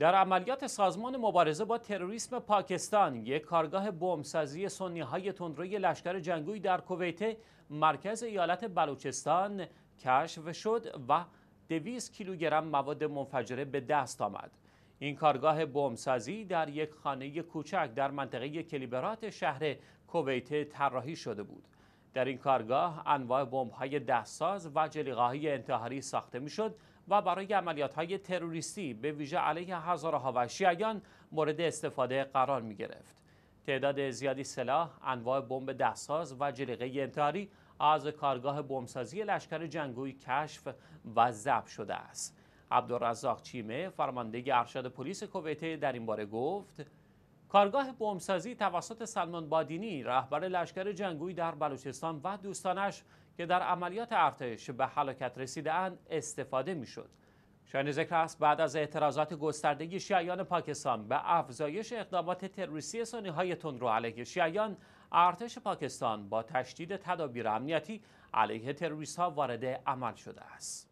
در عملیات سازمان مبارزه با تروریسم پاکستان یک کارگاه بمبسازی سنی های تندروی لشکر جنگوی در کویت مرکز ایالت بلوچستان کشف شد و 200 کیلوگرم مواد منفجره به دست آمد این کارگاه بمبسازی در یک خانه کوچک در منطقه کلیبرات شهر کویت طراحی شده بود در این کارگاه انواع بمب‌های دستساز و جلیقه‌های انتحاری ساخته میشد و برای عملیات‌های تروریستی به ویژه علیه هزارها و شیعیان مورد استفاده قرار می گرفت. تعداد زیادی سلاح، انواع بمب دستساز و جلیقه انتحاری از کارگاه بمبسازی لشکر جنگوی کشف و ضبط شده است. عبدالرزاق چیمه فرمانده ارشد پلیس کویت در این باره گفت کارگاه بمبسازی توسط سلمان بادینی رهبر لشکر جنگوی در بلوچستان و دوستانش که در عملیات ارتش به حلاکت رسیدهاند استفاده میشد شاین ذکر است بعد از اعتراضات گسترده شیعیان پاکستان به افزایش اقدامات تروریستی سنی های تندرو علیه شیعیان ارتش پاکستان با تشدید تدابیر امنیتی علیه تروریست ها وارد عمل شده است